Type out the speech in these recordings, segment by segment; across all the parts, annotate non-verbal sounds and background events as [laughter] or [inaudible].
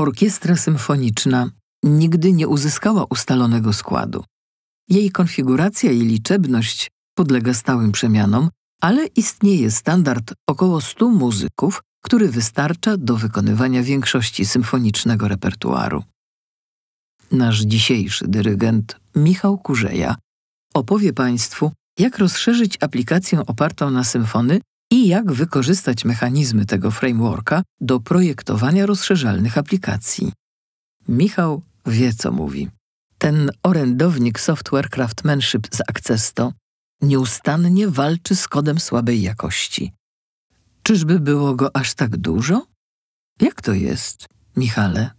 Orkiestra symfoniczna nigdy nie uzyskała ustalonego składu. Jej konfiguracja i liczebność podlega stałym przemianom, ale istnieje standard około 100 muzyków, który wystarcza do wykonywania większości symfonicznego repertuaru. Nasz dzisiejszy dyrygent Michał Kurzeja opowie Państwu, jak rozszerzyć aplikację opartą na symfony i jak wykorzystać mechanizmy tego frameworka do projektowania rozszerzalnych aplikacji. Michał wie, co mówi. Ten orędownik software Craftmanship z Accesto nieustannie walczy z kodem słabej jakości. Czyżby było go aż tak dużo? Jak to jest, Michale?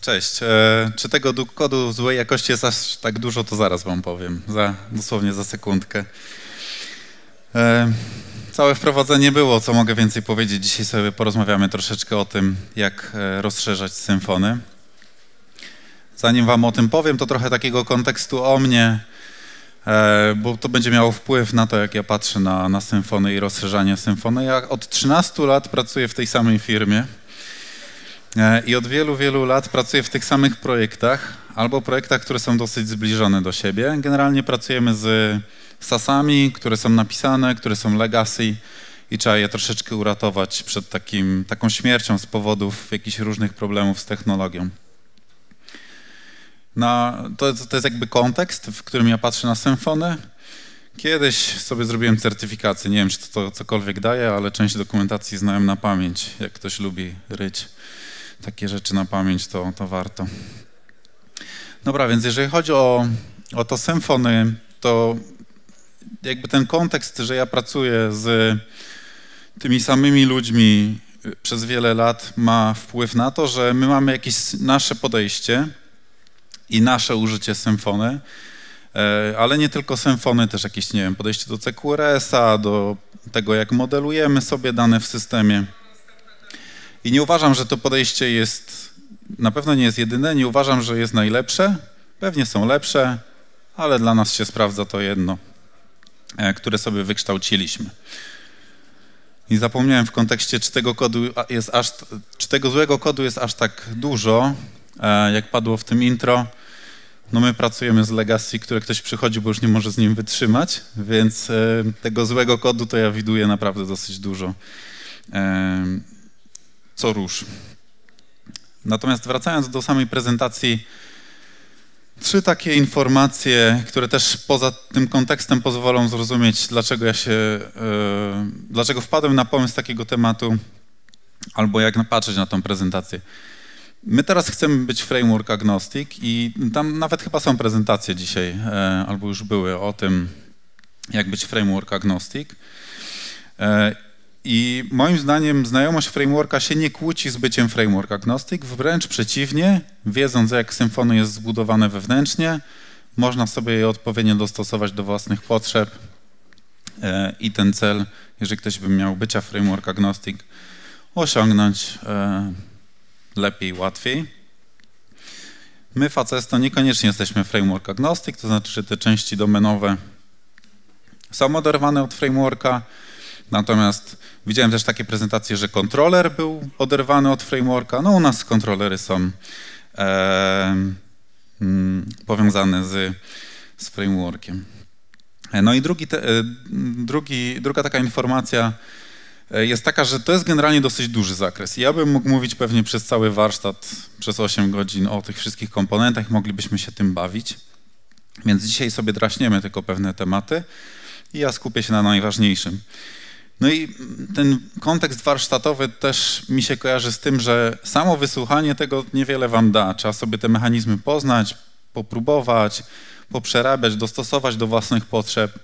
Cześć. E, czy tego kodu złej jakości jest aż tak dużo, to zaraz wam powiem. Za, dosłownie za sekundkę. E, całe wprowadzenie było, co mogę więcej powiedzieć. Dzisiaj sobie porozmawiamy troszeczkę o tym, jak e, rozszerzać symfony. Zanim wam o tym powiem, to trochę takiego kontekstu o mnie, e, bo to będzie miało wpływ na to, jak ja patrzę na, na symfony i rozszerzanie symfony. Ja od 13 lat pracuję w tej samej firmie. E, I od wielu, wielu lat pracuję w tych samych projektach, albo projektach, które są dosyć zbliżone do siebie. Generalnie pracujemy z sasami, które są napisane, które są legacy i trzeba je troszeczkę uratować przed takim, taką śmiercią z powodów jakichś różnych problemów z technologią. to, to jest jakby kontekst, w którym ja patrzę na symfony. Kiedyś sobie zrobiłem certyfikację, nie wiem, czy to, to cokolwiek daje, ale część dokumentacji znałem na pamięć, jak ktoś lubi ryć takie rzeczy na pamięć, to, to warto. Dobra, więc jeżeli chodzi o, o to symfony, to jakby ten kontekst, że ja pracuję z tymi samymi ludźmi y, przez wiele lat ma wpływ na to, że my mamy jakieś nasze podejście i nasze użycie symfony, e, ale nie tylko symfony, też jakieś, nie wiem, podejście do CQRS-a, do tego, jak modelujemy sobie dane w systemie. I nie uważam, że to podejście jest, na pewno nie jest jedyne, nie uważam, że jest najlepsze. Pewnie są lepsze, ale dla nas się sprawdza to jedno, e, które sobie wykształciliśmy. I zapomniałem w kontekście, czy tego, kodu jest aż, czy tego złego kodu jest aż tak dużo, e, jak padło w tym intro. No my pracujemy z legacy, które ktoś przychodzi, bo już nie może z nim wytrzymać, więc e, tego złego kodu to ja widuję naprawdę dosyć dużo co róż. Natomiast wracając do samej prezentacji, trzy takie informacje, które też poza tym kontekstem pozwolą zrozumieć, dlaczego ja się, e, dlaczego wpadłem na pomysł takiego tematu, albo jak patrzeć na tą prezentację. My teraz chcemy być framework agnostic i tam nawet chyba są prezentacje dzisiaj, e, albo już były o tym, jak być framework agnostic. E, i moim zdaniem znajomość frameworka się nie kłóci z byciem framework agnostic, wręcz przeciwnie, wiedząc jak Symfony jest zbudowane wewnętrznie, można sobie je odpowiednio dostosować do własnych potrzeb e, i ten cel, jeżeli ktoś by miał bycia framework agnostic, osiągnąć e, lepiej, łatwiej. My w niekoniecznie jesteśmy framework agnostic, to znaczy, że te części domenowe są oderwane od frameworka, natomiast Widziałem też takie prezentacje, że kontroler był oderwany od frameworka. No u nas kontrolery są e, m, mm, powiązane z, z frameworkiem. E, no i drugi te, e, drugi, druga taka informacja e, jest taka, że to jest generalnie dosyć duży zakres. ja bym mógł mówić pewnie przez cały warsztat, przez 8 godzin o tych wszystkich komponentach, moglibyśmy się tym bawić. Więc dzisiaj sobie draśniemy tylko pewne tematy i ja skupię się na najważniejszym. No i ten kontekst warsztatowy też mi się kojarzy z tym, że samo wysłuchanie tego niewiele wam da. Trzeba sobie te mechanizmy poznać, popróbować, poprzerabiać, dostosować do własnych potrzeb.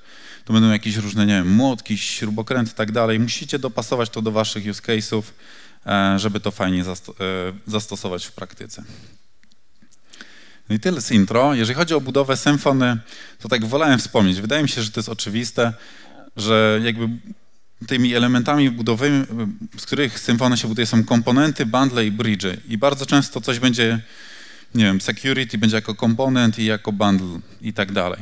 To będą jakieś różne, nie wiem, młotki, śrubokręty i tak dalej. Musicie dopasować to do waszych use case'ów, e, żeby to fajnie e, zastosować w praktyce. No i tyle z intro. Jeżeli chodzi o budowę symfony, to tak wolałem wspomnieć. Wydaje mi się, że to jest oczywiste, że jakby tymi elementami budowymi, z których symfony się buduje, są komponenty, bundle i bridge. I bardzo często coś będzie, nie wiem, security będzie jako komponent i jako bundle i tak dalej.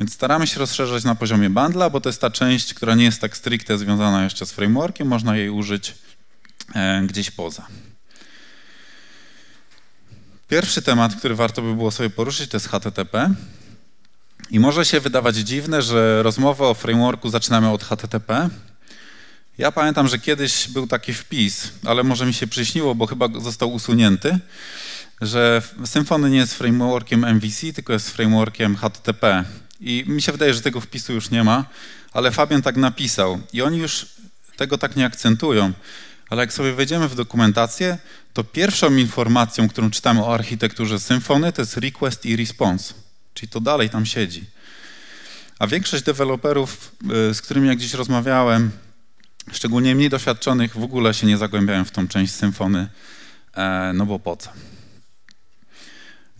Więc staramy się rozszerzać na poziomie bundla, bo to jest ta część, która nie jest tak stricte związana jeszcze z frameworkiem, można jej użyć e, gdzieś poza. Pierwszy temat, który warto by było sobie poruszyć, to jest HTTP. I może się wydawać dziwne, że rozmowę o frameworku zaczynamy od HTTP, ja pamiętam, że kiedyś był taki wpis, ale może mi się przyśniło, bo chyba został usunięty, że Symfony nie jest frameworkiem MVC, tylko jest frameworkiem HTTP. I mi się wydaje, że tego wpisu już nie ma, ale Fabian tak napisał i oni już tego tak nie akcentują. Ale jak sobie wejdziemy w dokumentację, to pierwszą informacją, którą czytamy o architekturze Symfony, to jest request i response. Czyli to dalej tam siedzi. A większość deweloperów, y, z którymi jak dziś rozmawiałem, Szczególnie mniej doświadczonych w ogóle się nie zagłębiają w tą część symfony, e, no bo po co?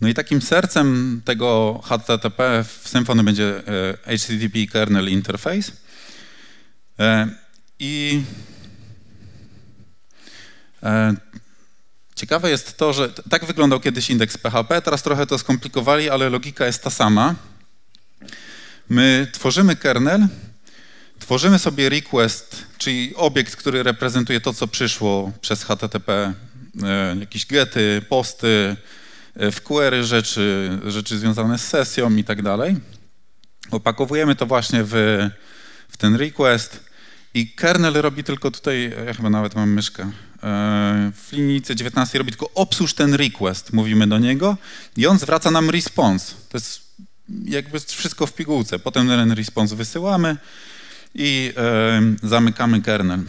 No i takim sercem tego HTTP w Symfony będzie e, HTTP Kernel Interface. E, I ciekawe jest to, że tak wyglądał kiedyś indeks PHP, teraz trochę to skomplikowali, ale logika jest ta sama. My tworzymy kernel, Tworzymy sobie request, czyli obiekt, który reprezentuje to, co przyszło przez HTTP, e, jakieś gety, posty, e, w query rzeczy, rzeczy związane z sesją i tak dalej. Opakowujemy to właśnie w, w ten request i kernel robi tylko tutaj, ja chyba nawet mam myszkę, e, w linijce 19 robi tylko obsłuż ten request, mówimy do niego i on zwraca nam response. To jest jakby wszystko w pigułce. Potem ten response wysyłamy i e, zamykamy kernel.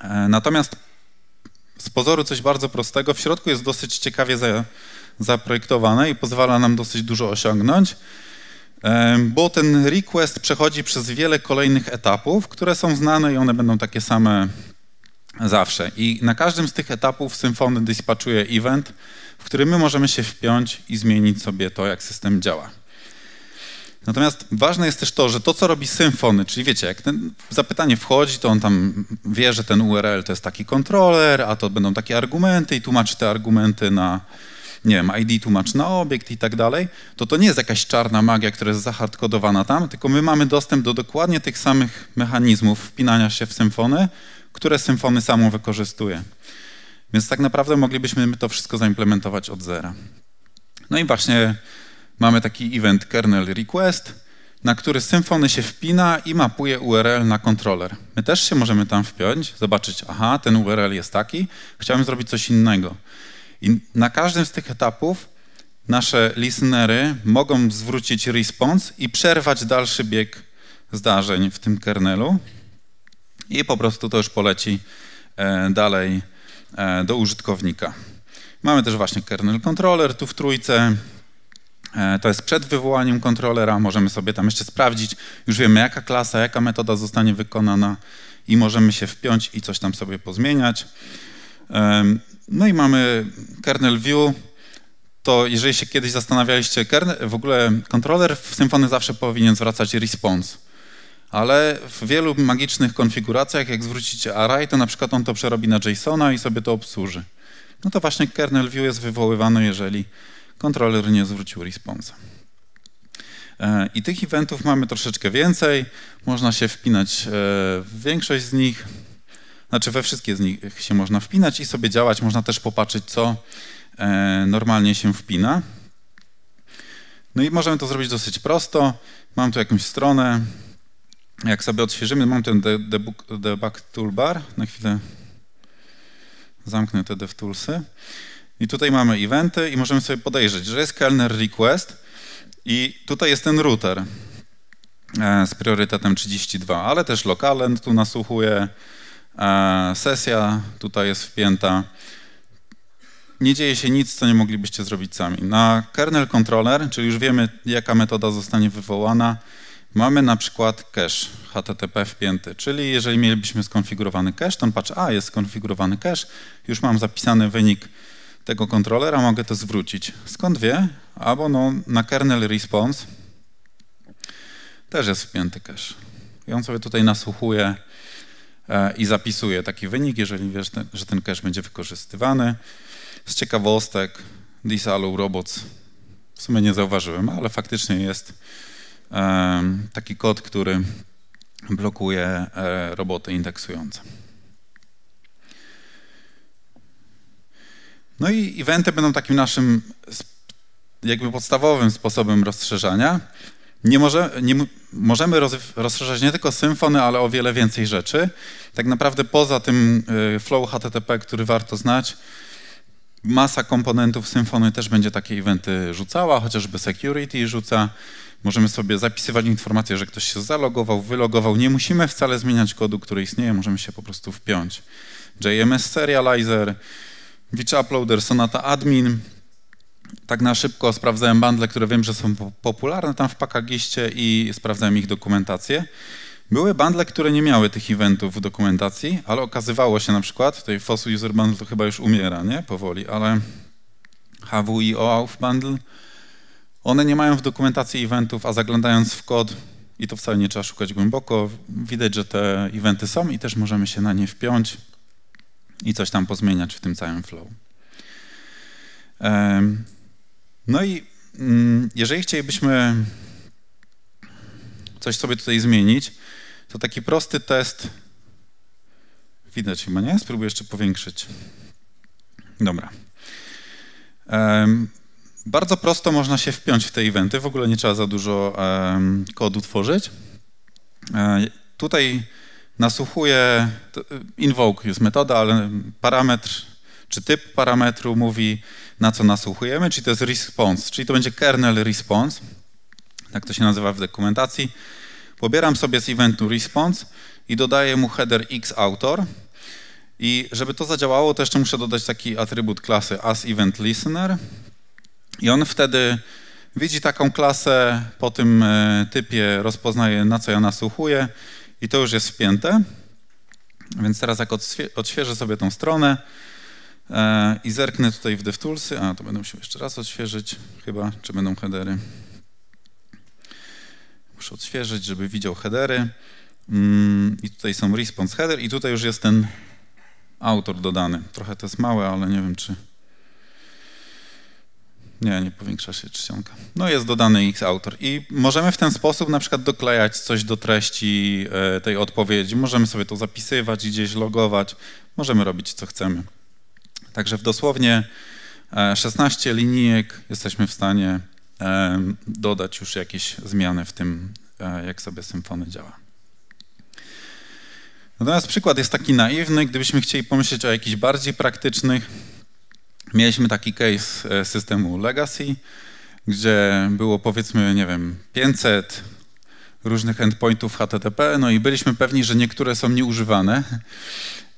E, natomiast z pozoru coś bardzo prostego, w środku jest dosyć ciekawie za, zaprojektowane i pozwala nam dosyć dużo osiągnąć, e, bo ten request przechodzi przez wiele kolejnych etapów, które są znane i one będą takie same zawsze. I na każdym z tych etapów Symfony dispatchuje event, w którym my możemy się wpiąć i zmienić sobie to, jak system działa. Natomiast ważne jest też to, że to, co robi symfony, czyli wiecie, jak ten zapytanie wchodzi, to on tam wie, że ten URL to jest taki kontroler, a to będą takie argumenty i tłumaczy te argumenty na, nie wiem, ID tłumacz na obiekt i tak dalej, to to nie jest jakaś czarna magia, która jest zahardkodowana tam, tylko my mamy dostęp do dokładnie tych samych mechanizmów wpinania się w symfony, które symfony samo wykorzystuje. Więc tak naprawdę moglibyśmy to wszystko zaimplementować od zera. No i właśnie Mamy taki event kernel request, na który Symfony się wpina i mapuje URL na kontroler. My też się możemy tam wpiąć, zobaczyć, aha, ten URL jest taki, chciałem zrobić coś innego. I na każdym z tych etapów nasze listenery mogą zwrócić response i przerwać dalszy bieg zdarzeń w tym kernelu i po prostu to już poleci e, dalej e, do użytkownika. Mamy też właśnie kernel controller tu w trójce, E, to jest przed wywołaniem kontrolera, możemy sobie tam jeszcze sprawdzić, już wiemy jaka klasa, jaka metoda zostanie wykonana i możemy się wpiąć i coś tam sobie pozmieniać. No i mamy kernel view, to jeżeli się kiedyś zastanawialiście, w ogóle kontroler w Symfony zawsze powinien zwracać response, ale w wielu magicznych konfiguracjach, jak zwrócicie array, to na przykład on to przerobi na JSONa i sobie to obsłuży. No to właśnie kernel view jest wywoływany, jeżeli kontroler nie zwrócił responsa. E, I tych eventów mamy troszeczkę więcej, można się wpinać e, w większość z nich, znaczy we wszystkie z nich się można wpinać i sobie działać, można też popatrzeć, co e, normalnie się wpina. No i możemy to zrobić dosyć prosto. Mam tu jakąś stronę. Jak sobie odświeżymy, mam ten debug, debug toolbar. Na chwilę zamknę te dev toolsy. I tutaj mamy eventy i możemy sobie podejrzeć, że jest kelner request i tutaj jest ten router e, z priorytetem 32, ale też lokalent tu nasłuchuje, e, sesja tutaj jest wpięta. Nie dzieje się nic, co nie moglibyście zrobić sami. Na kernel controller, czyli już wiemy, jaka metoda zostanie wywołana, mamy na przykład cache HTTP wpięty, czyli jeżeli mielibyśmy skonfigurowany cache, on patrzy, a jest skonfigurowany cache, już mam zapisany wynik tego kontrolera mogę to zwrócić. Skąd wie? Albo no, na kernel response też jest wpięty cache. I on sobie tutaj nasłuchuje e, i zapisuje taki wynik, jeżeli wiesz, że ten cache będzie wykorzystywany. Z ciekawostek disallow robots w sumie nie zauważyłem, ale faktycznie jest e, taki kod, który blokuje e, roboty indeksujące. No i eventy będą takim naszym jakby podstawowym sposobem rozszerzania. Nie, może, nie możemy roz, rozszerzać nie tylko symfony, ale o wiele więcej rzeczy. Tak naprawdę poza tym y, flow HTTP, który warto znać, masa komponentów symfony też będzie takie eventy rzucała, chociażby security rzuca. Możemy sobie zapisywać informacje, że ktoś się zalogował, wylogował. Nie musimy wcale zmieniać kodu, który istnieje, możemy się po prostu wpiąć. JMS Serializer, uploader, Sonata Admin. Tak na szybko sprawdzałem bundle, które wiem, że są popularne tam w pakagiście i sprawdzałem ich dokumentację. Były bundle, które nie miały tych eventów w dokumentacji, ale okazywało się na przykład, tutaj Fossil User Bundle to chyba już umiera, nie? Powoli, ale HWI OAuth Bundle, one nie mają w dokumentacji eventów, a zaglądając w kod, i to wcale nie trzeba szukać głęboko, widać, że te eventy są i też możemy się na nie wpiąć i coś tam pozmieniać w tym całym flow. No i mm, jeżeli chcielibyśmy coś sobie tutaj zmienić, to taki prosty test. Widać chyba, nie? Spróbuję jeszcze powiększyć. Dobra. bardzo prosto można się wpiąć w te eventy, w ogóle nie trzeba za dużo kodu tworzyć. E, tutaj nasłuchuje, invoke jest metoda, ale parametr czy typ parametru mówi, na co nasłuchujemy, czyli to jest response, czyli to będzie kernel response, tak to się nazywa w dokumentacji. Pobieram sobie z eventu response i dodaję mu header xautor i żeby to zadziałało, to jeszcze muszę dodać taki atrybut klasy as event listener i on wtedy widzi taką klasę, po tym e, typie rozpoznaje, na co ja nasłuchuję i to już jest wpięte. Więc teraz jak odświeżę sobie tą stronę e, i zerknę tutaj w DevToolsy, a to będę musiał jeszcze raz odświeżyć chyba, czy będą headery. Muszę odświeżyć, żeby widział headery. Mm, I tutaj są response header i tutaj już jest ten autor dodany. Trochę to jest małe, ale nie wiem, czy nie, nie powiększa się czcionka. No jest dodany ich autor. I możemy w ten sposób na przykład doklejać coś do treści e, tej odpowiedzi. Możemy sobie to zapisywać, gdzieś logować. Możemy robić, co chcemy. Także w dosłownie 16 e, linijek jesteśmy w stanie e, dodać już jakieś zmiany w tym, jak sobie Symfony działa. Natomiast przykład jest taki naiwny, gdybyśmy chcieli pomyśleć o jakichś bardziej praktycznych Mieliśmy taki case e, systemu legacy, gdzie było powiedzmy, nie wiem, 500 różnych endpointów HTTP, no i byliśmy pewni, że niektóre są nieużywane,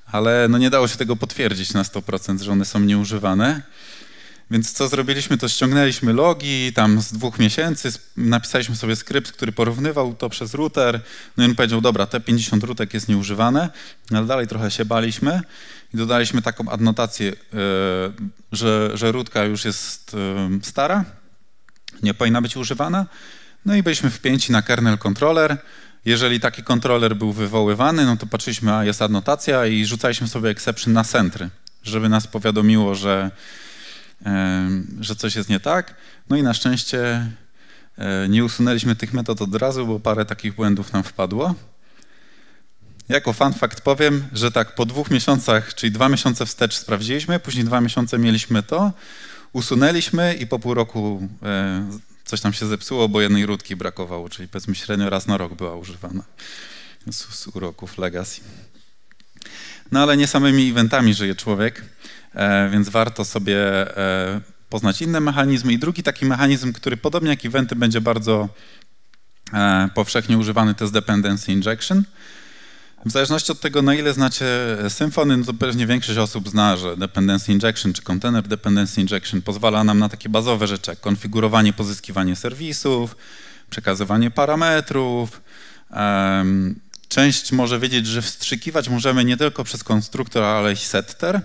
ale no nie dało się tego potwierdzić na 100%, że one są nieużywane. Więc co zrobiliśmy, to ściągnęliśmy logi tam z dwóch miesięcy, napisaliśmy sobie skrypt, który porównywał to przez router, no i on powiedział, dobra, te 50 rutek jest nieużywane, ale dalej trochę się baliśmy i dodaliśmy taką adnotację, e, że, że rudka już jest e, stara, nie powinna być używana. No i byliśmy wpięci na kernel controller. Jeżeli taki kontroler był wywoływany, no to patrzyliśmy, a jest adnotacja i rzucaliśmy sobie exception na centry, żeby nas powiadomiło, że, e, że coś jest nie tak. No i na szczęście nie usunęliśmy tych metod od razu, bo parę takich błędów nam wpadło. Jako fun fact powiem, że tak po dwóch miesiącach, czyli dwa miesiące wstecz sprawdziliśmy, później dwa miesiące mieliśmy to, usunęliśmy i po pół roku e, coś tam się zepsuło, bo jednej rutki brakowało, czyli powiedzmy średnio raz na rok była używana z, z uroków Legacy. No ale nie samymi eventami żyje człowiek, e, więc warto sobie e, poznać inne mechanizmy. I drugi taki mechanizm, który podobnie jak eventy będzie bardzo e, powszechnie używany, to jest dependency injection. W zależności od tego, na ile znacie e, symfony, no to pewnie większość osób zna, że dependency injection czy container dependency injection pozwala nam na takie bazowe rzeczy, jak konfigurowanie, pozyskiwanie serwisów, przekazywanie parametrów. Część może wiedzieć, że wstrzykiwać możemy nie tylko przez konstruktor, ale i setter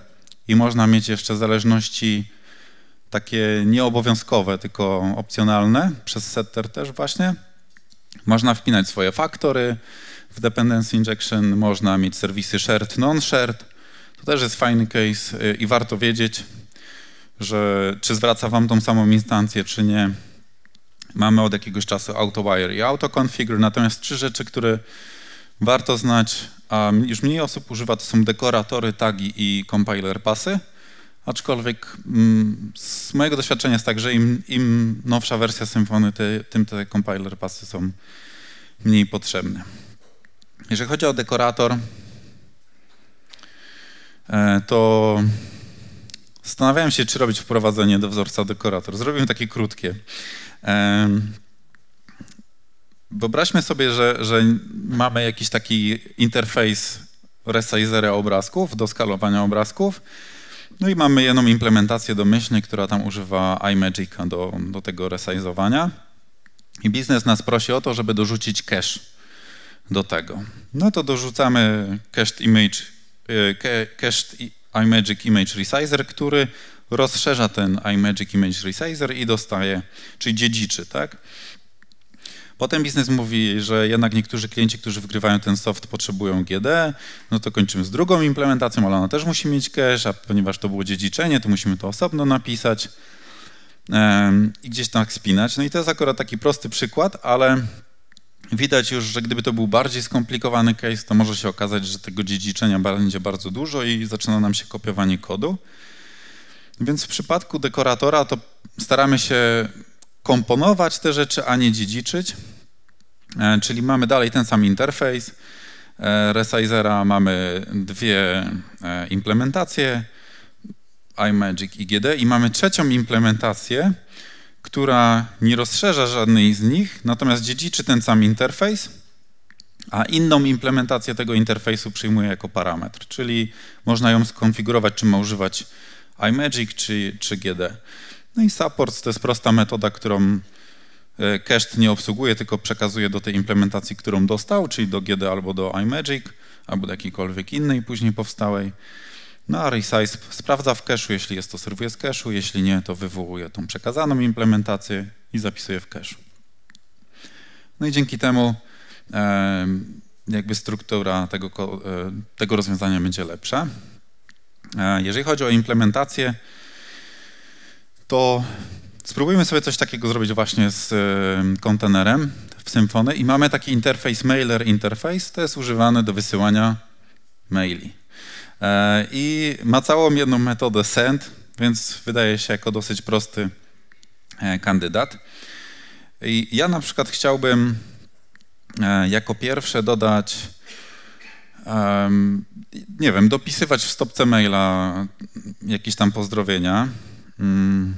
i można mieć jeszcze zależności takie nieobowiązkowe, tylko opcjonalne przez setter też właśnie. Można wpinać swoje faktory, w dependency injection można mieć serwisy shared, non-shared. To też jest fajny case y, i warto wiedzieć, że czy zwraca wam tą samą instancję, czy nie. Mamy od jakiegoś czasu AutoWire i AutoConfigure, natomiast trzy rzeczy, które warto znać, a już mniej osób używa, to są dekoratory, tagi i compiler pasy. Aczkolwiek z mojego doświadczenia jest tak, że im, im nowsza wersja Symfony, tym te compiler pasy są mniej potrzebne. Jeżeli chodzi o dekorator, e, to zastanawiałem się, czy robić wprowadzenie do wzorca dekorator. Zrobiłem takie krótkie. E, wyobraźmy sobie, że, że mamy jakiś taki interfejs resizera obrazków, do skalowania obrazków. No i mamy jedną implementację domyślnie, która tam używa iMagica do, do tego resizowania. I biznes nas prosi o to, żeby dorzucić cache do tego. No to dorzucamy cached image, e, cached iMagic Image Resizer, który rozszerza ten iMagic Image Resizer i dostaje, czyli dziedziczy, tak? Potem biznes mówi, że jednak niektórzy klienci, którzy wgrywają ten soft, potrzebują GD, no to kończymy z drugą implementacją, ale ona też musi mieć cache, a ponieważ to było dziedziczenie, to musimy to osobno napisać i gdzieś tam spinać. No i to jest akurat taki prosty przykład, ale Widać już, że gdyby to był bardziej skomplikowany case, to może się okazać, że tego dziedziczenia będzie bardzo dużo i zaczyna nam się kopiowanie kodu. Więc w przypadku dekoratora to staramy się komponować te rzeczy, a nie dziedziczyć. E, czyli mamy dalej ten sam interfejs. E, resizera mamy dwie e, implementacje, iMagic i GD i mamy trzecią implementację, która nie rozszerza żadnej z nich, natomiast dziedziczy ten sam interfejs, a inną implementację tego interfejsu przyjmuje jako parametr, czyli można ją skonfigurować, czy ma używać iMagic czy, czy GD. No i supports to jest prosta metoda, którą e, cache nie obsługuje, tylko przekazuje do tej implementacji, którą dostał, czyli do GD albo do iMagic, albo do jakiejkolwiek innej później powstałej. No a resize sprawdza w cache'u, jeśli jest to serwuje z cache'u, jeśli nie, to wywołuje tą przekazaną implementację i zapisuje w cache'u. No i dzięki temu e, jakby struktura tego, e, tego rozwiązania będzie lepsza. E, jeżeli chodzi o implementację, to spróbujmy sobie coś takiego zrobić właśnie z kontenerem w Symfony i mamy taki interfejs mailer interface, to jest używany do wysyłania maili. E, I ma całą jedną metodę send, więc wydaje się jako dosyć prosty e, kandydat. I ja na przykład chciałbym e, jako pierwsze dodać, nie wiem, dopisywać w stopce maila jakieś tam pozdrowienia. Mm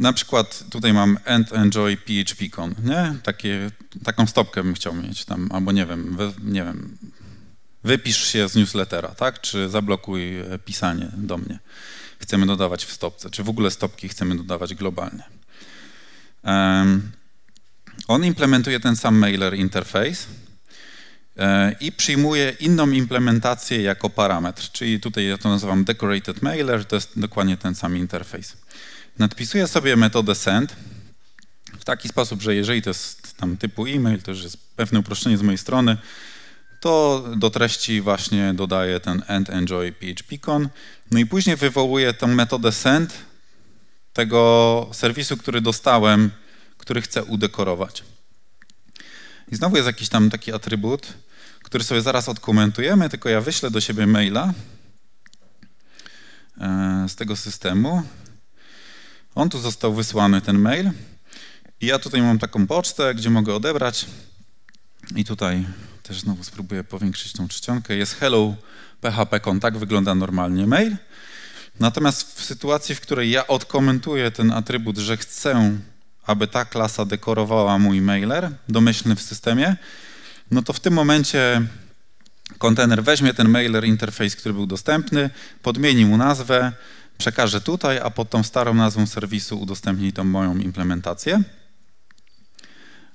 na przykład tutaj mam End enjoy phpcon, nie? Takie, taką stopkę bym chciał mieć tam, albo nie wiem, nie wiem, wypisz się z newslettera, tak? Czy zablokuj e, pisanie do mnie. Chcemy dodawać w stopce, czy w ogóle stopki chcemy dodawać globalnie. Um, on implementuje ten sam mailer interface i przyjmuje inną implementację jako parametr, czyli tutaj ja to nazywam decorated mailer, to jest dokładnie ten sam interfejs. Nadpisuję sobie metodę send w taki sposób, że jeżeli to jest tam typu e-mail, to już jest pewne uproszczenie z mojej strony, to do treści właśnie dodaję ten end enjoy phpcon. No i później wywołuję tę metodę send tego serwisu, który dostałem, który chcę udekorować. I znowu jest jakiś tam taki atrybut, który sobie zaraz odkomentujemy, tylko ja wyślę do siebie maila e, z tego systemu. On tu został wysłany, ten mail. I ja tutaj mam taką pocztę, gdzie mogę odebrać. I tutaj też znowu spróbuję powiększyć tą czcionkę. Jest hello PHP kontakt, wygląda normalnie mail. Natomiast w sytuacji, w której ja odkomentuję ten atrybut, że chcę, aby ta klasa dekorowała mój mailer domyślny w systemie, no to w tym momencie kontener weźmie ten mailer interfejs, który był dostępny, podmieni mu nazwę, przekażę tutaj, a pod tą starą nazwą serwisu udostępnij tą moją implementację.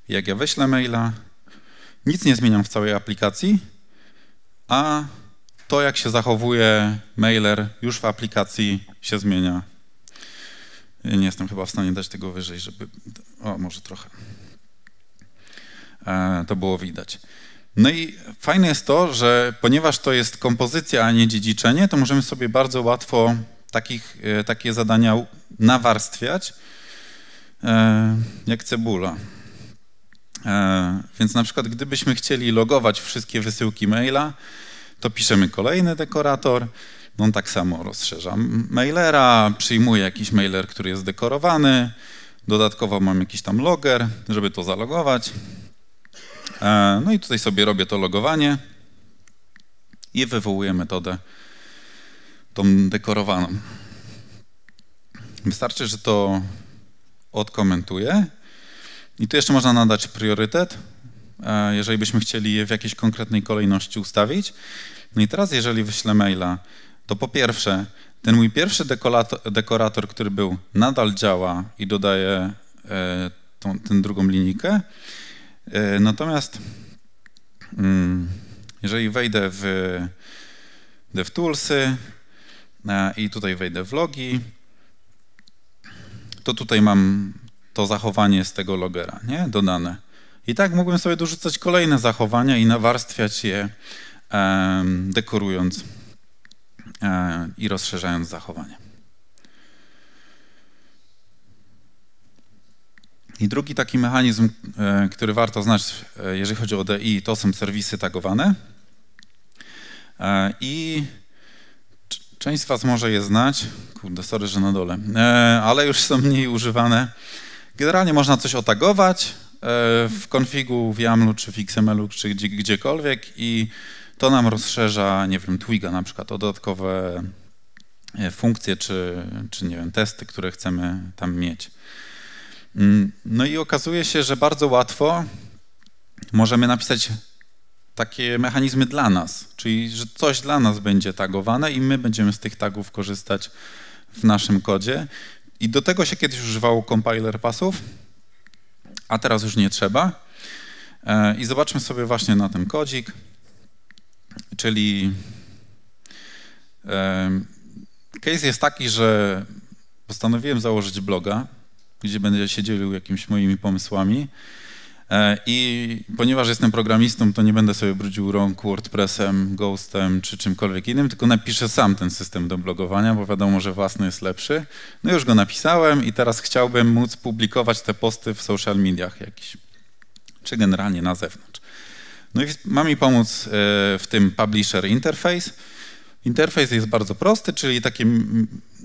Jak ja wyślę maila, nic nie zmieniam w całej aplikacji, a to, jak się zachowuje mailer, już w aplikacji się zmienia. Nie jestem chyba w stanie dać tego wyżej, żeby... O, może trochę. E, to było widać. No i fajne jest to, że ponieważ to jest kompozycja, a nie dziedziczenie, to możemy sobie bardzo łatwo takich, e, takie zadania nawarstwiać, e, jak cebula. E, więc na przykład gdybyśmy chcieli logować wszystkie wysyłki maila, to piszemy kolejny dekorator, on no, tak samo rozszerza mailera, przyjmuje jakiś mailer, który jest dekorowany, dodatkowo mam jakiś tam logger, żeby to zalogować. No i tutaj sobie robię to logowanie i wywołuję metodę tą dekorowaną. Wystarczy, że to odkomentuję. I tu jeszcze można nadać priorytet, e, jeżeli byśmy chcieli je w jakiejś konkretnej kolejności ustawić. No i teraz, jeżeli wyślę maila, to po pierwsze, ten mój pierwszy dekorator, dekorator który był, nadal działa i dodaje e, tą, tę drugą linijkę. E, natomiast mm, jeżeli wejdę w DevToolsy, E, i tutaj wejdę w logi, to tutaj mam to zachowanie z tego logera, nie? Dodane. I tak mógłbym sobie dorzucać kolejne zachowania i nawarstwiać je, dekorując e, i rozszerzając zachowanie. I drugi taki mechanizm, e, który warto znać, jeżeli chodzi o DI, to są serwisy tagowane. I Część z Was może je znać. Kurde, sorry, że na dole. E, ale już są mniej używane. Generalnie można coś otagować e, w konfigu, w YAMLu, czy w XMLu, czy gdzie, gdziekolwiek i to nam rozszerza, nie wiem, Twiga na przykład o dodatkowe e, funkcje, czy, czy nie wiem, testy, które chcemy tam mieć. Mm, no i okazuje się, że bardzo łatwo możemy napisać takie mechanizmy dla nas, czyli że coś dla nas będzie tagowane i my będziemy z tych tagów korzystać w naszym kodzie. I do tego się kiedyś używało compiler pasów, a teraz już nie trzeba. E, I zobaczmy sobie właśnie na ten kodzik, czyli e, case jest taki, że postanowiłem założyć bloga, gdzie będę się dzielił jakimiś moimi pomysłami. E, I ponieważ jestem programistą, to nie będę sobie brudził rąk WordPressem, Ghostem czy czymkolwiek innym, tylko napiszę sam ten system do blogowania, bo wiadomo, że własny jest lepszy. No już go napisałem i teraz chciałbym móc publikować te posty w social mediach jakiś, czy generalnie na zewnątrz. No i ma mi pomóc e, w tym Publisher Interface. Interfejs jest bardzo prosty, czyli takie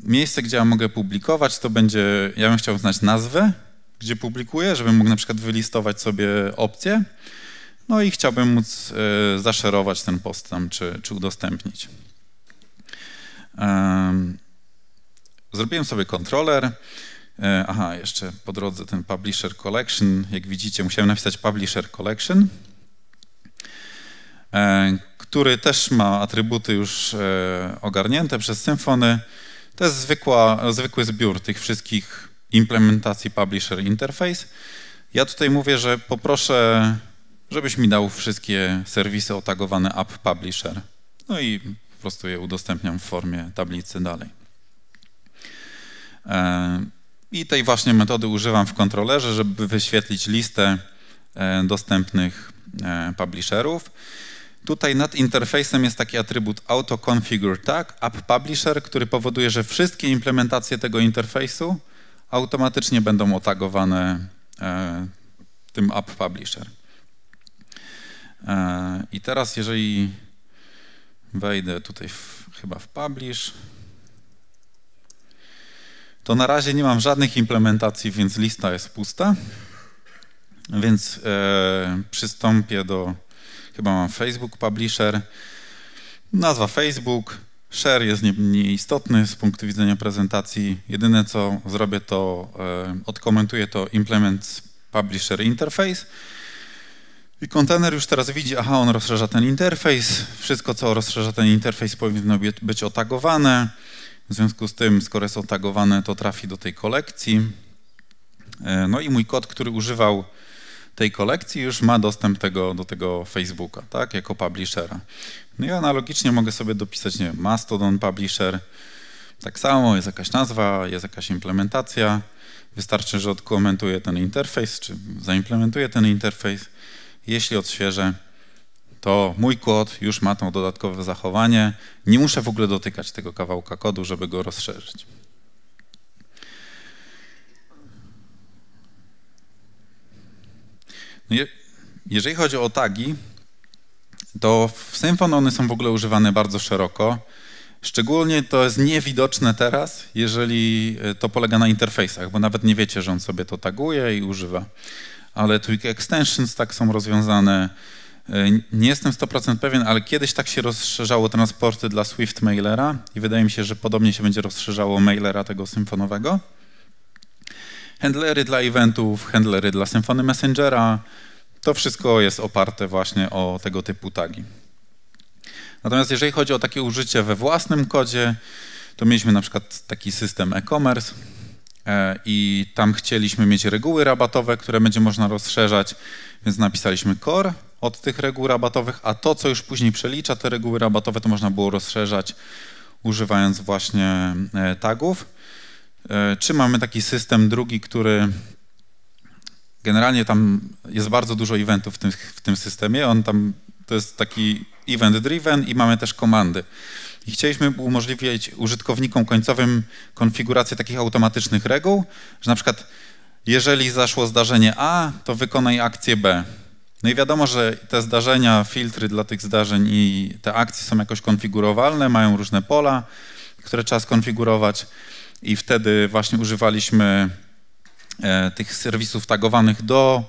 miejsce, gdzie ja mogę publikować, to będzie, ja bym chciał znać nazwę gdzie publikuję, żebym mógł na przykład wylistować sobie opcje, no i chciałbym móc e, zaszerować ten post tam, czy, czy udostępnić. zrobiłem sobie kontroler. E, aha, jeszcze po drodze ten Publisher Collection. Jak widzicie, musiałem napisać Publisher Collection, e, który też ma atrybuty już ogarnięte przez Symfony. To jest zwykła, zwykły zbiór tych wszystkich implementacji Publisher Interface. Ja tutaj mówię, że poproszę, żebyś mi dał wszystkie serwisy otagowane App Publisher. No i po prostu je udostępniam w formie tablicy dalej. E, I tej właśnie metody używam w kontrolerze, żeby wyświetlić listę e, dostępnych e, publisherów. Tutaj nad interfejsem jest taki atrybut auto configure tag, app publisher, który powoduje, że wszystkie implementacje tego interfejsu automatycznie będą otagowane e, tym App Publisher. E, I teraz, jeżeli wejdę tutaj w, chyba w Publish, to na razie nie mam żadnych implementacji, więc lista jest pusta. Więc e, przystąpię do, chyba mam Facebook Publisher, nazwa Facebook, Share jest nie, nieistotny z punktu widzenia prezentacji. Jedyne co zrobię to e, odkomentuję to implement publisher interface. I kontener już teraz widzi, aha, on rozszerza ten interfejs. Wszystko, co rozszerza ten interfejs, powinno być otagowane. W związku z tym, skoro jest otagowane, to trafi do tej kolekcji. E, no i mój kod, który używał tej kolekcji, już ma dostęp tego, do tego Facebooka, tak, jako publishera. No i analogicznie mogę sobie dopisać, nie wiem, Mastodon Publisher. Tak samo, jest jakaś nazwa, jest jakaś implementacja. Wystarczy, że odkomentuję ten interfejs, czy zaimplementuję ten interfejs. Jeśli odświeżę, to mój kod już ma to dodatkowe zachowanie. Nie muszę w ogóle dotykać tego kawałka kodu, żeby go rozszerzyć. No jeżeli chodzi o tagi, to w Symfon one są w ogóle używane bardzo szeroko. Szczególnie to jest niewidoczne teraz, jeżeli e, to polega na interfejsach, bo nawet nie wiecie, że on sobie to taguje i używa. Ale tweak extensions tak są rozwiązane. E, nie jestem 100% pewien, ale kiedyś tak się rozszerzało transporty dla Swift Mailera i wydaje mi się, że podobnie się będzie rozszerzało mailera tego symfonowego. Handlery dla eventów, handlery dla Symfony Messengera, to wszystko jest oparte właśnie o tego typu tagi. Natomiast jeżeli chodzi o takie użycie we własnym kodzie, to mieliśmy na przykład taki system e-commerce e, i tam chcieliśmy mieć reguły rabatowe, które będzie można rozszerzać, więc napisaliśmy core od tych reguł rabatowych, a to, co już później przelicza te reguły rabatowe, to można było rozszerzać używając właśnie e, tagów. E, czy mamy taki system drugi, który Generalnie tam jest bardzo dużo eventów w tym, w tym systemie. On tam, to jest taki event driven i mamy też komandy. I chcieliśmy umożliwić użytkownikom końcowym konfigurację takich automatycznych reguł, że na przykład jeżeli zaszło zdarzenie A, to wykonaj akcję B. No i wiadomo, że te zdarzenia, filtry dla tych zdarzeń i te akcje są jakoś konfigurowalne, mają różne pola, które trzeba skonfigurować i wtedy właśnie używaliśmy E, tych serwisów tagowanych do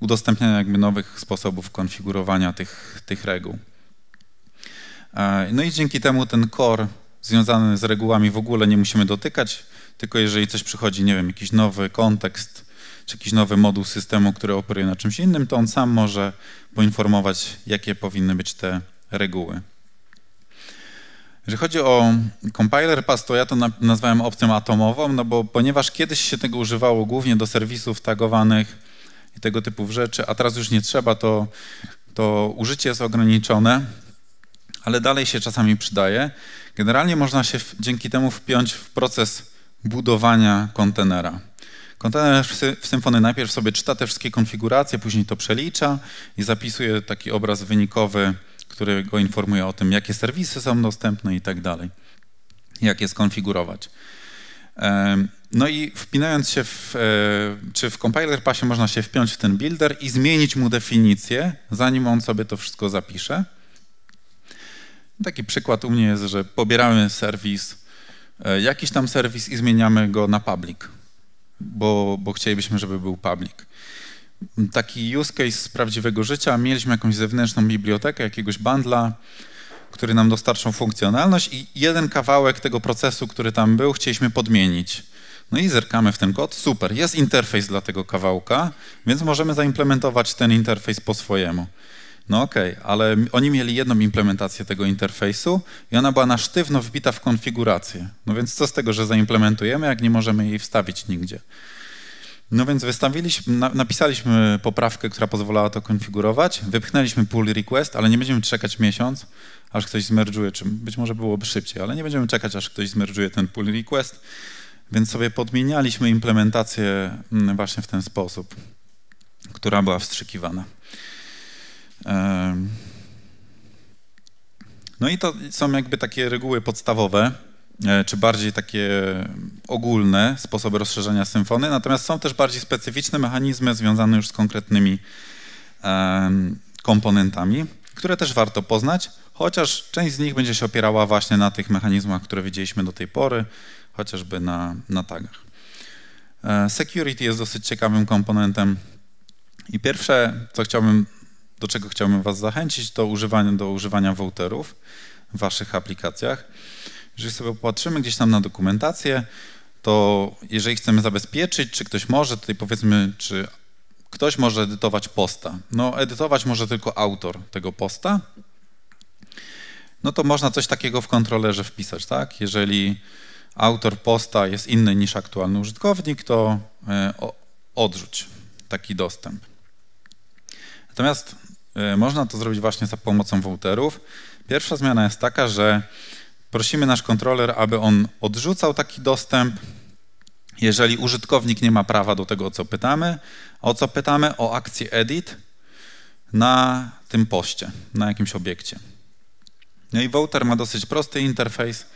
udostępniania jakby nowych sposobów konfigurowania tych, tych reguł. E, no i dzięki temu ten core związany z regułami w ogóle nie musimy dotykać, tylko jeżeli coś przychodzi, nie wiem, jakiś nowy kontekst, czy jakiś nowy moduł systemu, który operuje na czymś innym, to on sam może poinformować, jakie powinny być te reguły. Jeżeli chodzi o compiler pass, to ja to nazwałem opcją atomową, no bo ponieważ kiedyś się tego używało głównie do serwisów tagowanych i tego typu rzeczy, a teraz już nie trzeba, to, to użycie jest ograniczone, ale dalej się czasami przydaje. Generalnie można się w, dzięki temu wpiąć w proces budowania kontenera. Kontener w Symfony najpierw sobie czyta te wszystkie konfiguracje, później to przelicza i zapisuje taki obraz wynikowy, który go informuje o tym, jakie serwisy są dostępne i tak dalej, jak je skonfigurować. E, no i wpinając się w, e, czy w compiler pasie można się wpiąć w ten builder i zmienić mu definicję, zanim on sobie to wszystko zapisze. Taki przykład u mnie jest, że pobieramy serwis, e, jakiś tam serwis i zmieniamy go na public, bo, bo chcielibyśmy, żeby był public taki use case z prawdziwego życia. Mieliśmy jakąś zewnętrzną bibliotekę, jakiegoś bundla, który nam dostarczał funkcjonalność i jeden kawałek tego procesu, który tam był, chcieliśmy podmienić. No i zerkamy w ten kod. Super, jest interfejs dla tego kawałka, więc możemy zaimplementować ten interfejs po swojemu. No okej, okay, ale oni mieli jedną implementację tego interfejsu i ona była na sztywno wbita w konfigurację. No więc co z tego, że zaimplementujemy, jak nie możemy jej wstawić nigdzie? No więc wystawiliśmy, napisaliśmy poprawkę, która pozwalała to konfigurować, wypchnęliśmy pull request, ale nie będziemy czekać miesiąc, aż ktoś zmerdżuje, czy być może byłoby szybciej, ale nie będziemy czekać, aż ktoś zmerdżuje ten pull request, więc sobie podmienialiśmy implementację mm, właśnie w ten sposób, która była wstrzykiwana. No i to są jakby takie reguły podstawowe, E, czy bardziej takie ogólne sposoby rozszerzania symfony, natomiast są też bardziej specyficzne mechanizmy związane już z konkretnymi komponentami, które też warto poznać, chociaż część z nich będzie się opierała właśnie na tych mechanizmach, które widzieliśmy do tej pory, chociażby na, na tagach. E, security jest dosyć ciekawym komponentem i pierwsze, co chciałbym, do czego chciałbym Was zachęcić, to używanie, do używania voterów w Waszych aplikacjach. Jeżeli sobie popatrzymy gdzieś tam na dokumentację, to jeżeli chcemy zabezpieczyć, czy ktoś może, tutaj powiedzmy, czy ktoś może edytować posta. No, edytować może tylko autor tego posta. No to można coś takiego w kontrolerze wpisać, tak? Jeżeli autor posta jest inny niż aktualny użytkownik, to e, odrzuć taki dostęp. Natomiast e, można to zrobić właśnie za pomocą routerów. Pierwsza zmiana jest taka, że Prosimy nasz kontroler, aby on odrzucał taki dostęp, jeżeli użytkownik nie ma prawa do tego, o co pytamy. O co pytamy? O akcję edit na tym poście, na jakimś obiekcie. No i Wouter ma dosyć prosty interfejs,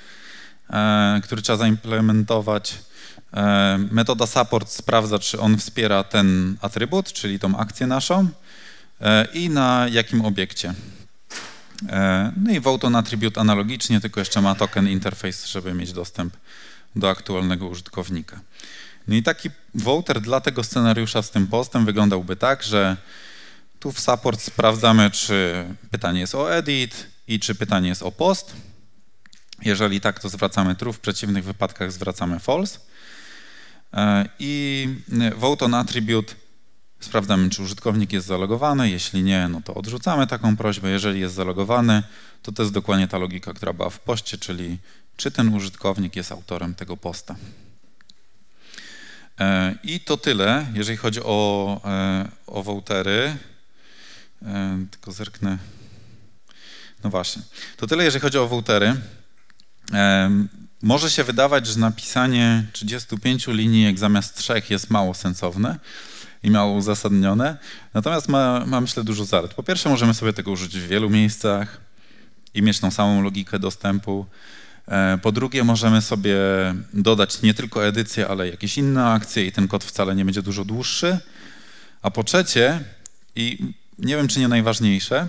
e, który trzeba zaimplementować. E, metoda support sprawdza, czy on wspiera ten atrybut, czyli tą akcję naszą e, i na jakim obiekcie. E, no i Voton atrybut analogicznie, tylko jeszcze ma token interface, żeby mieć dostęp do aktualnego użytkownika. No i taki voter dla tego scenariusza z tym postem wyglądałby tak, że tu w support sprawdzamy, czy pytanie jest o edit i czy pytanie jest o post. Jeżeli tak, to zwracamy true, w przeciwnych wypadkach zwracamy false. E, I vote on attribute Sprawdzamy, czy użytkownik jest zalogowany. Jeśli nie, no to odrzucamy taką prośbę. Jeżeli jest zalogowany, to to jest dokładnie ta logika, która była w poście, czyli czy ten użytkownik jest autorem tego posta. E, I to tyle, jeżeli chodzi o, e, o e, Tylko zerknę. No właśnie. To tyle, jeżeli chodzi o woutery. Może się wydawać, że napisanie 35 linijek zamiast trzech jest mało sensowne, i mało uzasadnione. Natomiast ma, ma myślę dużo zalet. Po pierwsze możemy sobie tego użyć w wielu miejscach i mieć tą samą logikę dostępu. E, po drugie, możemy sobie dodać nie tylko edycję, ale jakieś inne akcje i ten kod wcale nie będzie dużo dłuższy. A po trzecie, i nie wiem czy nie najważniejsze,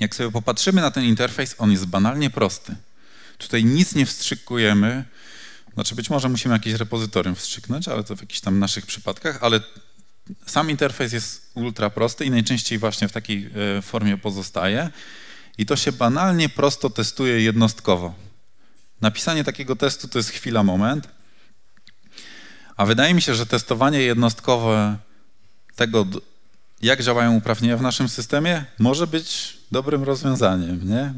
jak sobie popatrzymy na ten interfejs, on jest banalnie prosty. Tutaj nic nie wstrzykujemy, znaczy być może musimy jakieś repozytorium wstrzyknąć, ale to w jakichś tam naszych przypadkach, ale sam interfejs jest ultra prosty i najczęściej właśnie w takiej e, formie pozostaje. I to się banalnie prosto testuje jednostkowo. Napisanie takiego testu to jest chwila, moment. A wydaje mi się, że testowanie jednostkowe tego, jak działają uprawnienia w naszym systemie, może być dobrym rozwiązaniem, nie?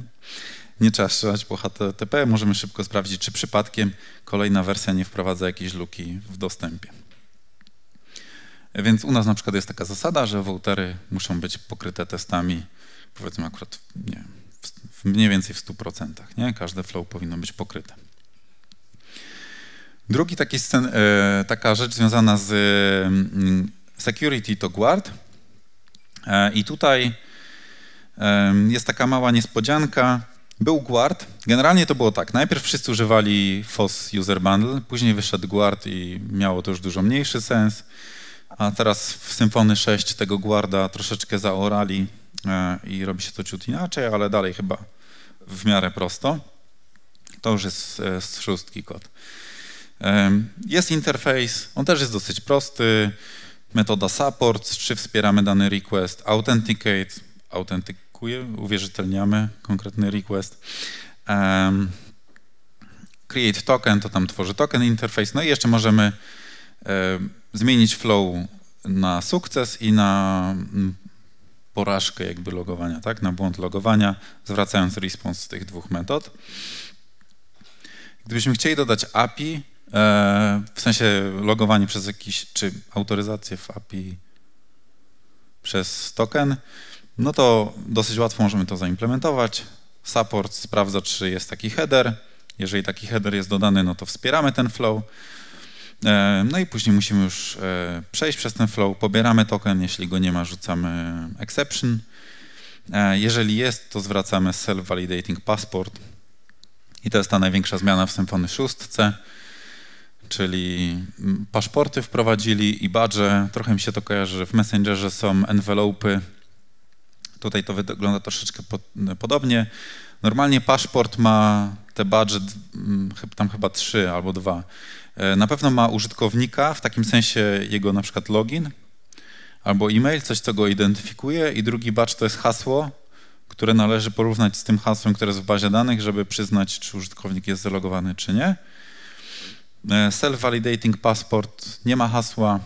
Nie trzeba strzelać po HTTP, możemy szybko sprawdzić, czy przypadkiem kolejna wersja nie wprowadza jakiejś luki w dostępie. Więc u nas na przykład jest taka zasada, że woltery muszą być pokryte testami, powiedzmy akurat nie, w mniej więcej w 100%. Nie? Każde flow powinno być pokryte. Drugi taki scen, e, taka rzecz związana z mm, security to guard. E, I tutaj jest taka mała niespodzianka. Był guard. Generalnie to było tak. Najpierw wszyscy używali FOSS User Bundle, później wyszedł guard i miało to już dużo mniejszy sens. A teraz w Symfony 6 tego Guarda troszeczkę zaorali e, i robi się to ciut inaczej, ale dalej chyba w miarę prosto. To już jest e, z szóstki kod. E, jest interfejs, on też jest dosyć prosty. Metoda support, czy wspieramy dany request, authenticate, autentykuje, uwierzytelniamy konkretny request. create token, to tam tworzy token interfejs. No i jeszcze możemy zmienić flow na sukces i na mm, porażkę jakby logowania, tak? Na błąd logowania, zwracając response z tych dwóch metod. Gdybyśmy chcieli dodać API, e, w sensie logowanie przez jakiś, czy autoryzację w API przez token, no to dosyć łatwo możemy to zaimplementować. Support sprawdza, czy jest taki header. Jeżeli taki header jest dodany, no to wspieramy ten flow. E, no i później musimy już e, przejść przez ten flow, pobieramy token, jeśli go nie ma, rzucamy exception. E, jeżeli jest, to zwracamy self-validating passport i to jest ta największa zmiana w Symfony 6, czyli mm, paszporty wprowadzili i badże. Trochę mi się to kojarzy, w Messengerze są envelopy. Tutaj to wygląda troszeczkę podobnie. Normalnie paszport ma te badże, mm, tam chyba trzy albo dwa. E, na pewno ma użytkownika, w takim sensie jego na przykład login albo e-mail, coś, co go identyfikuje i drugi batch to jest hasło, które należy porównać z tym hasłem, które jest w bazie danych, żeby przyznać, czy użytkownik jest zalogowany, czy nie. E, self-validating passport nie ma hasła,